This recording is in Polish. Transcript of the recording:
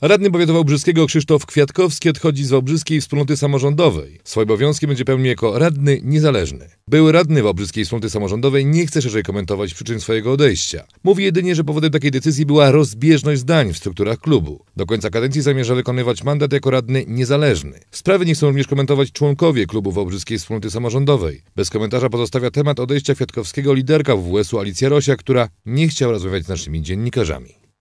Radny powiatu Obrzyskiego Krzysztof Kwiatkowski odchodzi z Wałbrzyskiej Wspólnoty Samorządowej. Swoje obowiązki będzie pełnił jako radny niezależny. Były radny Wałbrzyskiej Wspólnoty Samorządowej nie chce szerzej komentować przyczyn swojego odejścia. Mówi jedynie, że powodem takiej decyzji była rozbieżność zdań w strukturach klubu. Do końca kadencji zamierza wykonywać mandat jako radny niezależny. Sprawy nie chcą również komentować członkowie klubu Wałbrzyskiej Wspólnoty Samorządowej. Bez komentarza pozostawia temat odejścia Kwiatkowskiego liderka WWS-u Alicja Rosia, która nie chciała rozmawiać z naszymi dziennikarzami.